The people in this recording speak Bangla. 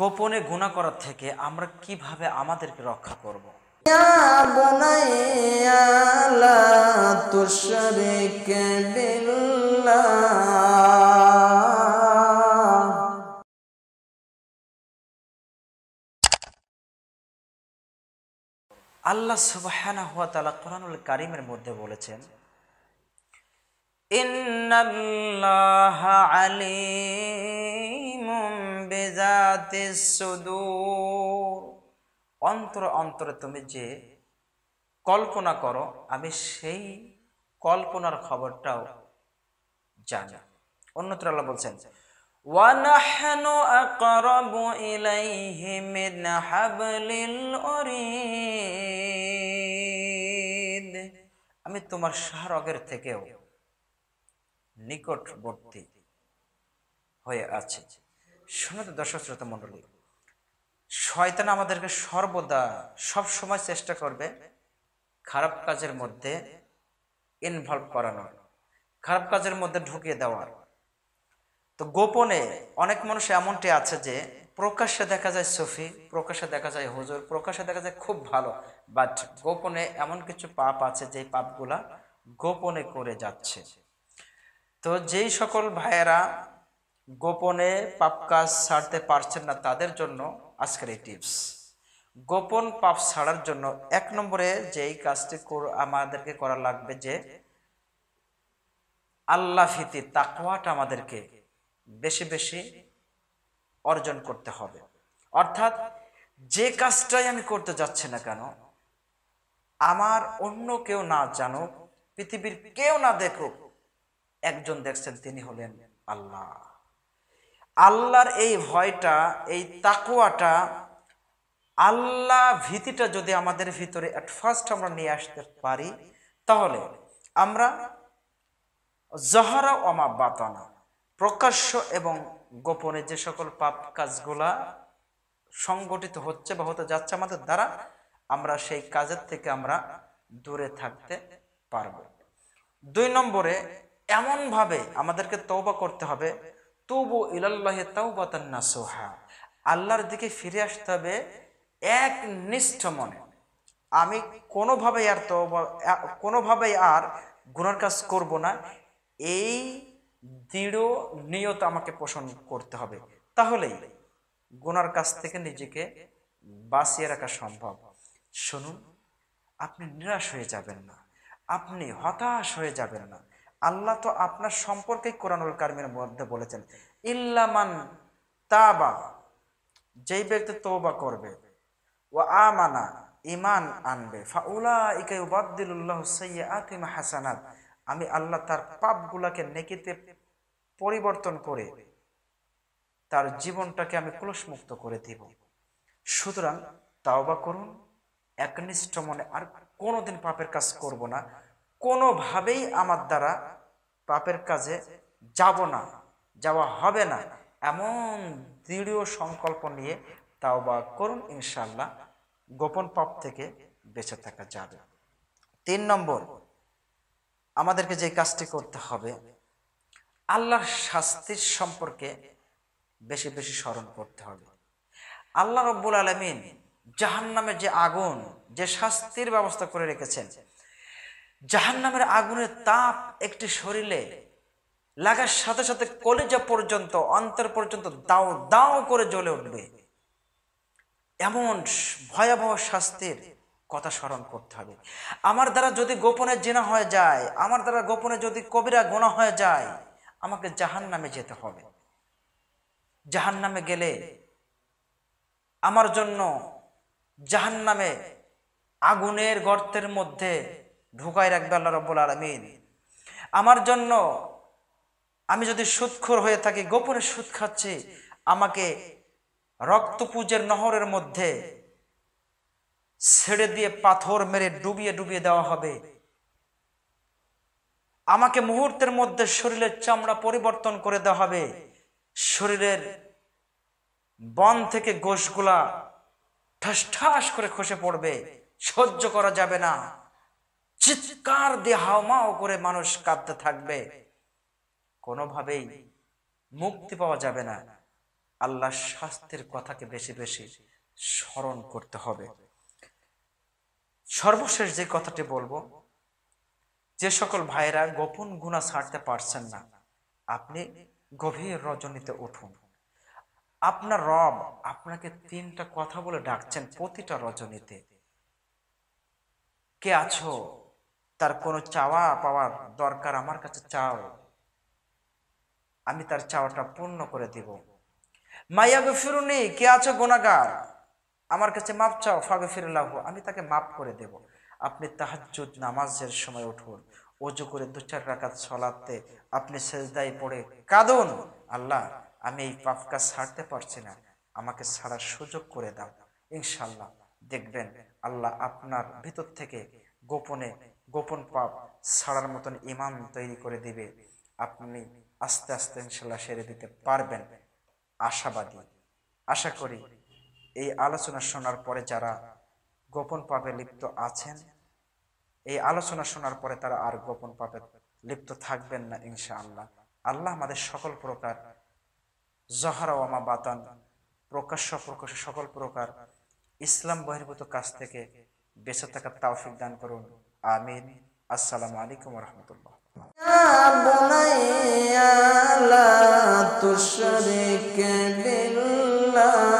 গোপনে গুণা করার থেকে আমরা কিভাবে আমাদেরকে রক্ষা করব। আল্লাহ সুবাহানা হুয়া কোরআনুল কারিমের মধ্যে বলেছেন ইন্নাল্লাহ আলী অন্তর অন্তরে তুমি যে কল্পনা করো আমি সেই কল্পনার খবরটাও জানি অন্যত্র আল্লাহ বলছেন ونحن أقرب إليه من حبل الأريد আমি তোমার শাহরগের থেকেও নিকটবর্তী হয়ে আছে শুনত দর্শক শ্রোতা মণ্ডলী শয়তান আমাদেরকে সর্বদা সব সময় চেষ্টা করবে খারাপ কাজের মধ্যে ইনভলভ করানোর খারাপ কাজের মধ্যে ঢুকিয়ে দেওয়ার তো গোপনে অনেক মানুষ এমনটি আছে যে প্রকাশ্যে দেখা যায় সফি প্রকাশ্যে দেখা যায় হুজুর প্রকাশ্যে দেখা যায় খুব ভালো বাট গোপনে এমন কিছু পাপ আছে যে পাপগুলা গোপনে করে যাচ্ছে তো যেই সকল ভাইয়েরা গোপনে পাপ কাজ ছাড়তে পারছেন না তাদের জন্য আজকের এই টিপস গোপন পাপ ছাড়ার জন্য এক নম্বরে যেই কাজটি আমাদেরকে করা লাগবে যে আল্লাহ ফিতি তাকওয়াটা আমাদেরকে বেশি বেশি অর্জন করতে হবে অর্থাৎ যে কাজটাই আমি করতে যাচ্ছি না কেন আমার অন্য কেউ না জানুক পৃথিবীর কেউ না দেখুক একজন দেখছেন তিনি হলেন আল্লাহ আল্লাহর এই ভয়টা এই তাকুয়াটা আল্লাহ ভীতিটা যদি আমাদের ভিতরে অ্যাট ফার্স্ট আমরা নিয়ে আসতে পারি তাহলে আমরা জহরা অমা বাতানা প্রকাশ্য এবং গোপনে যে সকল পাপ কাজগুলা সংগঠিত হচ্ছে বা হতে যাচ্ছে আমাদের দ্বারা আমরা সেই কাজের থেকে আমরা দূরে থাকতে পারব দুই নম্বরে এমনভাবে আমাদেরকে তৌবা করতে হবে তবু ইলাল্লাহে তাও বাতান্না সোহা আল্লাহর দিকে ফিরে আসতে হবে এক নিষ্ঠ মনে আমি কোনোভাবেই আর তো কোনোভাবেই আর গুণার কাজ করব না এই দৃঢ় নিয়ত আমাকে পোষণ করতে হবে তাহলেই গুনার কাছ থেকে নিজেকে বাঁচিয়ে রাখা সম্ভব শুনুন আপনি নিরাশ হয়ে যাবেন না আপনি হতাশ হয়ে যাবেন না আল্লাহ তো আপনার সম্পর্কেই কোরআনুল কারিমের মধ্যে বলেছেন ইল্লামান তাবা যেই ব্যক্তি তোবা করবে ও আমানা ইমান আনবে ফাউলা ইকাই উবাদ্দিল্লাহ সৈয়া হাসানাত আমি আল্লাহ তার পাপগুলাকে নেকিতে পরিবর্তন করে তার জীবনটাকে আমি কুলসমুক্ত করে দিব সুতরাং তাওবা করুন একনিষ্ঠ মনে আর কোনোদিন পাপের কাজ করব না কোনোভাবেই আমার দ্বারা পাপের কাজে যাব না যাওয়া হবে না এমন দৃঢ় সংকল্প নিয়ে তাও বা করুন ইনশাল্লাহ গোপন পাপ থেকে বেঁচে থাকা যাবে তিন নম্বর আমাদেরকে যে কাজটি করতে হবে আল্লাহর শাস্তির সম্পর্কে বেশি বেশি স্মরণ করতে হবে আল্লাহ রব্বুল আলমিন জাহান্নামে যে আগুন যে শাস্তির ব্যবস্থা করে রেখেছেন জাহান্নামের আগুনের তাপ একটি শরীরে লাগার সাথে সাথে কলেজা পর্যন্ত অন্তর পর্যন্ত দাও দাও করে জ্বলে উঠবে এমন ভয়াবহ শাস্তির কথা স্মরণ করতে হবে আমার দ্বারা যদি গোপনে জেনা হয়ে যায় আমার দ্বারা গোপনে যদি কবিরা গোনা হয়ে যায় আমাকে জাহান নামে যেতে হবে জাহান নামে গেলে আমার জন্য জাহান নামে আগুনের গর্তের মধ্যে ঢুকায় রাখবে আল্লাহ রব্বুল আলমিন আমার জন্য আমি যদি সুৎখোর হয়ে থাকি গোপনে সুদ খাচ্ছি আমাকে রক্তপুজের নহরের মধ্যে ছেড়ে দিয়ে পাথর মেরে ডুবিয়ে ডুবিয়ে দেওয়া হবে আমাকে মুহূর্তের মধ্যে শরীরের চামড়া পরিবর্তন করে দেওয়া হবে শরীরের বন থেকে গোষগুলা ঠাস ঠাস করে খসে পড়বে সহ্য করা যাবে না চিৎকার দিয়ে হাওমাও করে মানুষ কাঁদতে থাকবে কোনোভাবেই মুক্তি পাওয়া যাবে না আল্লাহ শাস্তির কথাকে বেশি বেশি স্মরণ করতে হবে সর্বশেষ যে কথাটি বলবো যে সকল ভাইরা গোপন গুণা ছাড়তে পারছেন না আপনি গভীর রজনীতে উঠুন আপনার রব আপনাকে তিনটা কথা বলে ডাকছেন প্রতিটা রজনীতে কে আছো তার কোনো চাওয়া পাওয়ার দরকার আমার কাছে চাও আমি তার চাওয়াটা পূর্ণ করে দিব মাইয়া ফিরুনি কে আছো গোনাগার আমার কাছে মাপ চাও ফাগে লাভ আমি তাকে মাপ করে দেব আপনি তাহাজুদ নামাজের সময় উঠুন অজু করে দু চার রাকাত সলাতে আপনি সেজদায় পড়ে কাঁদুন আল্লাহ আমি এই পাপকা ছাড়তে পারছি না আমাকে ছাড়ার সুযোগ করে দাও ইনশাল্লাহ দেখবেন আল্লাহ আপনার ভিতর থেকে গোপনে গোপন পাপ ছাড়ার মতন ইমাম তৈরি করে দিবে আপনি আস্তে আস্তে ইনশাল্লাহ সেরে দিতে পারবেন আশাবাদী আশা করি এই আলোচনা শোনার পরে যারা গোপন পাপে লিপ্ত আছেন এই আলোচনা শোনার পরে তারা আর গোপন পাপে লিপ্ত থাকবেন না ইনশাআল্লাহ আল্লাহ আমাদের সকল প্রকার জহারা ওয়ামা বাতান প্রকাশ্য প্রকাশ্য সকল প্রকার ইসলাম বহির্ভূত কাছ থেকে বেঁচে থাকার তাওফিক দান করুন آمين السلام عليكم ورحمة الله يا بني لا تشرك بالله